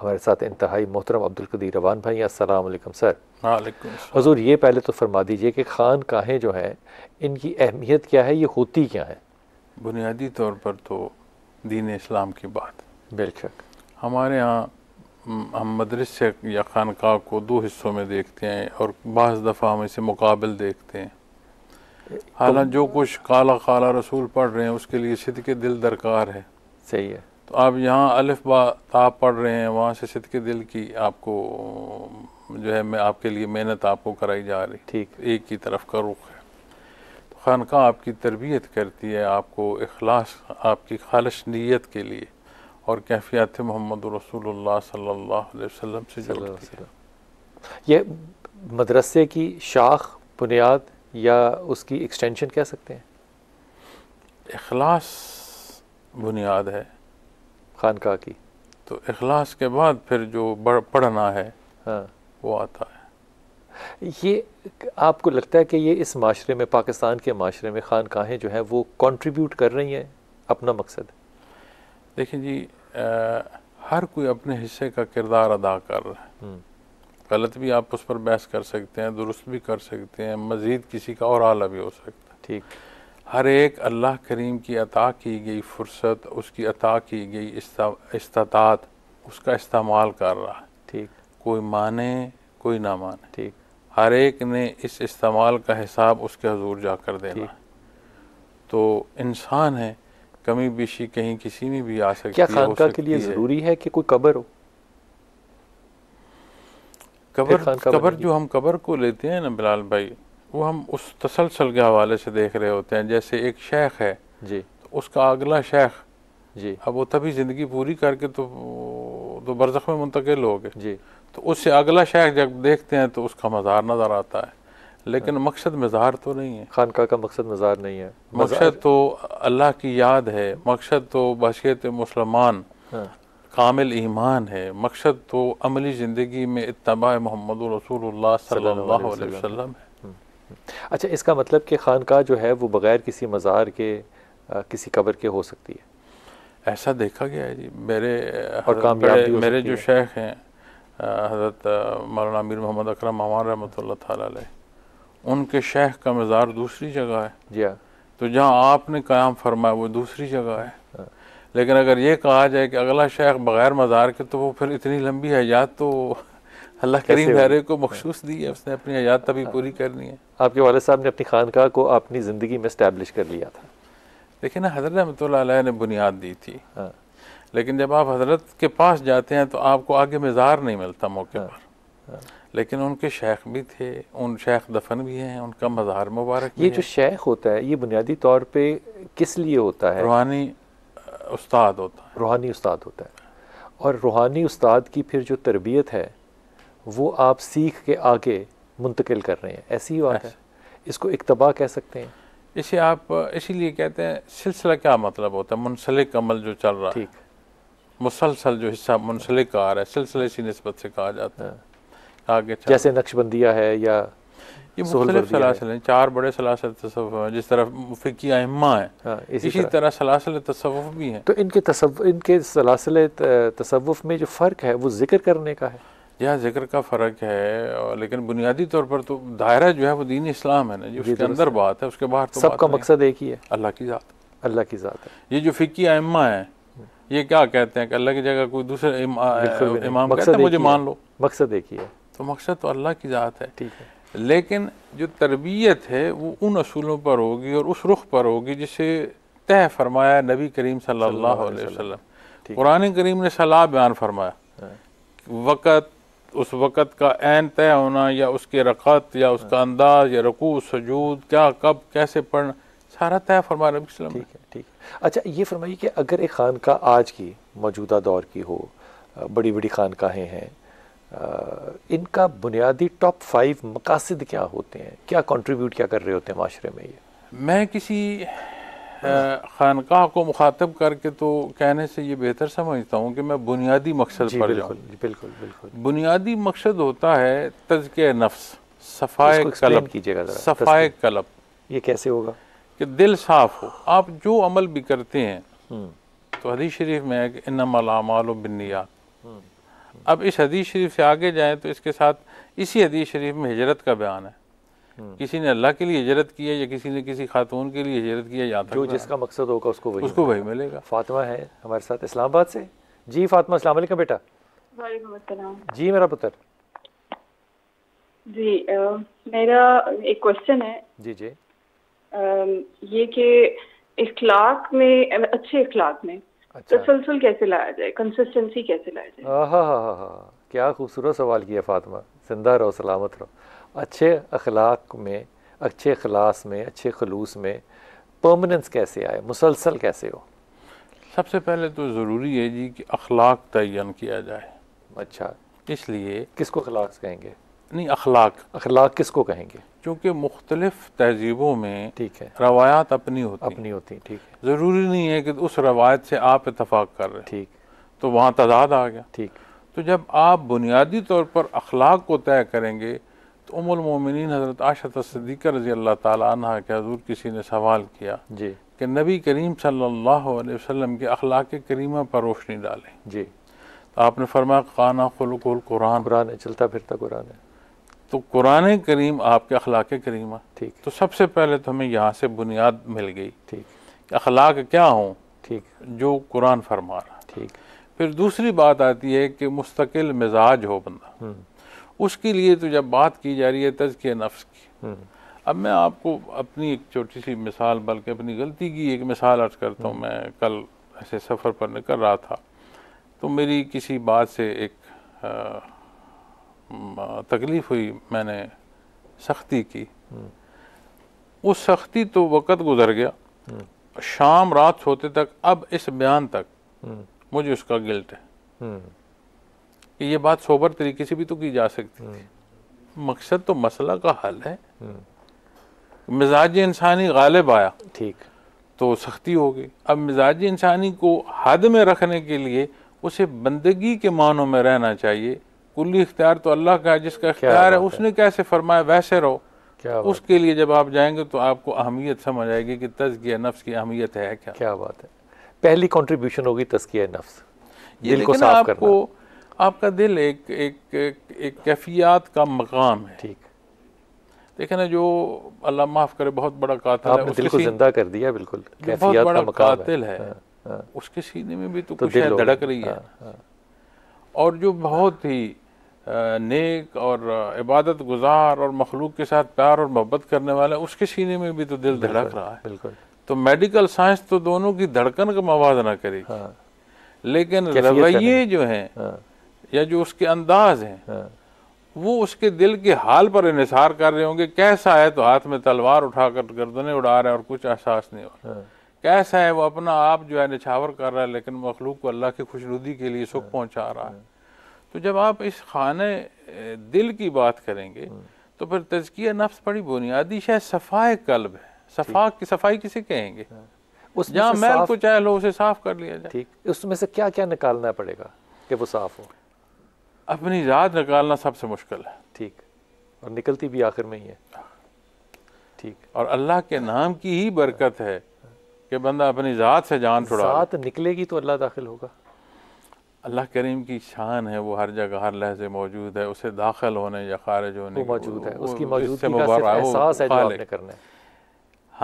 हमारे साथ इंतहाई मोहतरम अब्दुल्कदीर रवान भाई असलकम सर हजूर ये पहले तो फरमा दीजिए कि खान काहें जो हैं इनकी अहमियत क्या है ये होती क्या है बुनियादी तौर पर तो दीन इस्लाम की बात बेशक हमारे यहाँ हम मदरसे या खानका को दो हिस्सों में देखते हैं और बस दफ़ा हम इसे मुकाबल देखते हैं तो हालांकि जो कुछ काला काला रसूल पढ़ रहे हैं उसके लिए सिद के दिल दरकार है सही है तो आप यहाँ अलफ बा ताप पढ़ रहे हैं वहाँ से सिद्ध के दिल की आपको जो है मैं आपके लिए मेहनत आपको कराई जा रही ठीक एक की तरफ का रुख है तो खानका आपकी तरबियत करती है आपको अखलास आपकी खालश नीयत के लिए और कैफियत मोहम्मद रसूल सल्लल्लाहुु से यह मदरसे की शाख बुनियाद या उसकी एक्सटेंशन कह सकते हैं अखलास बुनियाद है खानका की तो अखलास के बाद फिर जो पढ़ना है हाँ वो आता है ये आपको लगता है कि ये इस माशरे में पाकिस्तान के माशरे में खानकाहें जो हैं वो कंट्रीब्यूट कर रही हैं अपना मकसद देखिए जी आ, हर कोई अपने हिस्से का किरदार अदा कर रहा है हम्म। गलत भी आप उस पर बहस कर सकते हैं दुरुस्त भी कर सकते हैं मज़ीद किसी का और आला भी हो सकता है ठीक हर एक अल्लाह करीम की अता की गई फुर्सत उसकी अता की गई इस्तात उसका इस्तेमाल कर रहा है ठीक कोई माने कोई ना माने ठीक हर एक ने इस इस्तेमाल का हिसाब उसके हजूर जाकर देना है तो इंसान है कमी बेशी कहीं किसी में भी आ सकती क्या खानका के लिए ज़रूरी है कि कोई कबर हो कबर कबर जो हम कबर को लेते हैं ना बिलाल भाई वो हम उस तसलसल के हवाले से देख रहे होते हैं जैसे एक शेख है जी तो उसका अगला शेख जी अब वो तभी ज़िंदगी पूरी करके तो तो बरसख में मुंतकिल हो गए जी तो उससे अगला शेख जब देखते हैं तो उसका मज़ार नज़र आता है लेकिन हाँ। मकसद मज़ार तो नहीं है खानका का मकसद मज़ार नहीं है मकसद तो अल्लाह की याद है मकसद तो बशियत मुसलमान हाँ। कामिल ईमान है मकसद तो अमली ज़िंदगी में इतबा मोहम्मद रसूल सल्ला वसम है अच्छा इसका मतलब कि खानका जो है वो बग़ैर किसी मज़ार के आ, किसी कबर के हो सकती है ऐसा देखा गया है जी मेरे और कामयाब मेरे जो है। शेख हैं हज़रत मौलाना अमीर मोहम्मद अकरम अमान रहमत ताली उनके शेख का मज़ार दूसरी जगह है जी हाँ तो जहाँ आपने क़्याम फरमाया वो दूसरी जगह है हाँ। लेकिन अगर ये कहा जाए कि अगला शेख बग़ैर मज़ार के तो वो फिर इतनी लंबी हयात तो अल्लाह करीम दायरे को मखसूस दी है उसने अपनी आयात तभी हाँ। पूरी करनी है आपके वाले साहब ने अपनी खानका को अपनी ज़िंदगी में इस्टेब्लिश कर लिया था लेकिन हज़रत रहमत ने बुनियाद दी थी हाँ। लेकिन जब आप हज़रत के पास जाते हैं तो आपको आगे मज़ार नहीं मिलता मौके हाँ। पर लेकिन उनके शेख भी थे उन शेख दफन भी हैं उनका मज़ार मुबारक ये जो शेख होता है ये बुनियादी तौर पे किस लिए होता है रूहानी उस्ताद होता है रूहानी उस्ताद होता है और रूहानी उस्ताद की फिर जो तरबियत है वो आप सीख के आगे मुंतकिल कर रहे हैं ऐसी ही बात है इसको इकतबा कह सकते हैं इसे आप इसीलिए कहते हैं सिलसिला क्या मतलब होता है मुनसलिक अमल जो चल रहा है मुसलसल जो हिस्सा मुनसलिक आ रहा है सिलसिले इसी नस्बत से कहा जाता है हाँ। आगे जैसे नक्शबंदिया है या ये मुख्तलिफ सलासल हैं चार बड़े सलासल तसवफ हैं जिस तरह फ़िकी अहमा हैं हाँ, इसी, इसी तरह, तरह सलासल तसवफ भी हैं तो इनके तसव इनके सलासल तसवफ में जो फ़र्क है वो जिक्र करने का है यह जिक्र का फ़र्क है और लेकिन बुनियादी तौर पर तो दायरा जो है वो दीन इस्लाम है ना जो उसके अंदर बात है उसके बाहर तो सबका मकसद एक ही है अल्लाह की ज़ात अल्लाह की ज़ात है ये जो फिक्की अम्मा है ये क्या कहते हैं कि अल्लाह की जगह कोई दूसरे इमाम कहते हैं मुझे मान लो मकसद एक ही है तो मकसद तो अल्लाह की ज़ात है ठीक है लेकिन जो तरबियत है वो उन असूलों पर होगी और उस रुख पर होगी जिसे तय फरमाया नबी करीम सल्लल्लाहु अलैहि वसल्लम कुरान करीम ने सलाह बयान फरमाया हाँ। वक़्त उस वक़्त का एन तय होना या उसके रकत या उसका हाँ। अंदाज या रकू सजूद क्या कब कैसे पढ़ना सारा तय फरमा नबी ठीक है ठीक है अच्छा ये फरमाइए कि अगर एक खान का आज की मौजूदा दौर की हो बड़ी बड़ी खानकाहें हैं इनका बुनियादी टॉप फाइव मकासद क्या होते हैं क्या कंट्रीब्यूट क्या कर रहे होते हैं माशरे में ये मैं किसी हाँ। खानका को मुखातब करके तो कहने से ये बेहतर समझता हूँ कि मैं बुनियादी मकसद पर जाऊँ बिल्कुल बिल्कुल बुनियादी मकसद होता है तजक नफ्स सफ़ाए कलब कीजिएगा सफ़ाए कलब ये कैसे होगा कि दिल साफ हो आप जो अमल भी करते हैं हम्म। तो हदीस शरीफ में है कि इनमाल बिनियात हम्म। अब इस हदीस शरीफ से आगे जाएं तो इसके साथ इसी हदीस शरीफ में हिजरत का बयान है हम्म। किसी ने अल्लाह के लिए हजरत किया या किसी ने किसी खातून के लिए हजरत किया या जो जिसका मकसद होगा उसको वही उसको वही मिलेगा फातिमा है हमारे साथ इस्लामाबाद से जी फातिमा अस्सलाम बेटा जी मेरा पुत्र जी आ, मेरा एक क्वेश्चन है जी जी आ, ये कि इखलाक में अच्छे इखलाक में अच्छा। तसलसल कैसे लाया जाए कंसिस्टेंसी कैसे लाया जाए हाँ हाँ हाँ हाँ क्या खूबसूरत सवाल किया फातिमा जिंदा रहो सलामत रहो अच्छे अखलाक में अच्छे अखलास में अच्छे खलूस में परमानेंस कैसे आए मुसलसल कैसे हो सबसे पहले तो ज़रूरी है जी कि अखलाक तयन किया जाए अच्छा इसलिए किसको अखलाक कहेंगे नहीं अखलाक अखलाक किसको कहेंगे क्योंकि मुख्तलिफ तहजीबों में ठीक है रवायात अपनी होती अपनी होती ठीक है ज़रूरी नहीं है कि उस रवायत से आप इतफाक़ कर रहे ठीक तो वहाँ तादाद आ गया ठीक तो जब आप बुनियादी तौर पर अखलाक को तय करेंगे तो हज़रत आशत सदीक़ रज़ी अल्लाह तह के हजूर किसी ने सवाल किया जी कि नबी करीम सल्लाम के अखलाक करीमा पर रोशनी डालें जी तो आपने फरमाया खाना खुलकुल कुरान कुरान है चलता फिरता कुरान है तो कुरान करीम आपके अखलाक करीमा ठीक तो सबसे पहले तो हमें यहाँ से बुनियाद मिल गई ठीक अखलाक क्या हों ठीक जो कुरान फरमा रहा ठीक फिर दूसरी बात आती है कि मुस्तकिल मिजाज हो बंदा हम्म। उसके लिए तो जब बात की जा रही है तजकिया नफ्स की हम्म। अब मैं आपको अपनी एक छोटी सी मिसाल बल्कि अपनी गलती की एक मिसाल अर्ज करता हूँ हम्म। मैं कल ऐसे सफ़र पर निकल रहा था तो मेरी किसी बात से एक तकलीफ़ हुई मैंने सख्ती की वो हम्म। सख्ती तो वक़्त गुजर गया शाम रात होते तक अब इस बयान तक मुझे उसका गिल्ट है कि ये बात सोबर तरीके से भी तो की जा सकती हम्म। थी मकसद तो मसला का हल है हम्म। मिजाज इंसानी गालिब आया ठीक तो सख्ती हो गई अब मिजाज इंसानी को हद में रखने के लिए उसे बंदगी के मानों में रहना चाहिए कुल्ली इख्तियार तो अल्लाह का जिसका इख्तियार है उसने कैसे फरमाया वैसे रहो क्या उसके लिए जब आप जाएंगे तो आपको अहमियत समझ आएगी कि तजकिया नफ्स की अहमियत है क्या क्या बात है पहली कॉन्ट्रीब्यूशन होगी तस्किया नफ्स ये लेकिन आपको करना। आपका दिल एक एक एक, कैफियत का मकाम है ठीक देखे ना जो अल्लाह माफ करे बहुत बड़ा कातिल है दिल को जिंदा कर दिया बिल्कुल बहुत बड़ा कातिल है, हाँ, हाँ। उसके सीने में भी तो, तो कुछ है धड़क रही है हाँ, और जो बहुत ही नेक और इबादत गुजार और मखलूक के साथ प्यार और मोहब्बत करने वाला है उसके सीने में भी तो दिल धड़क रहा है बिल्कुल तो मेडिकल साइंस तो दोनों की धड़कन का मवाजना करेगी हाँ। लेकिन रवैये जो हैं हाँ। या जो उसके अंदाज हैं हाँ। वो उसके दिल के हाल पर इसार कर रहे होंगे कैसा है तो हाथ में तलवार उठाकर गर्दने उड़ा रहे हैं और कुछ एहसास नहीं हो रहा हाँ। कैसा है वो अपना आप जो है निछावर कर रहा है लेकिन मखलूक को अल्लाह की खुशनुदी के लिए सुख हाँ। पहुंचा रहा है तो जब आप इस खाने दिल की बात करेंगे तो फिर तजकिया नफ्स बड़ी बुनियादी शायद सफ़ाए कल्ब है सफा की सफाई किसे कहेंगे उस जहाँ मैल को चाहे लो उसे साफ कर लिया जाए ठीक उसमें से क्या क्या निकालना पड़ेगा कि वो साफ हो अपनी रात निकालना सबसे मुश्किल है ठीक और निकलती भी आखिर में ही है ठीक और अल्लाह के नाम की ही बरकत है कि बंदा अपनी ज़ात से जान छुड़ा ज़ात निकलेगी तो अल्लाह दाखिल होगा अल्लाह करीम की शान है वो हर जगह हर लहजे मौजूद है उसे दाखिल होने या खारिज होने मौजूद है उसकी मौजूदगी का एहसास है जो आपने करना है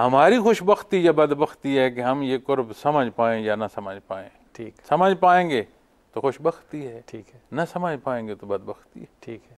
हमारी खुशबख्ती या बदबख्ती है कि हम ये कुर्ब समझ पाए या ना समझ पाए ठीक समझ पाएंगे तो खुशबी है ठीक है ना समझ पाएंगे तो बदबख्ती है ठीक है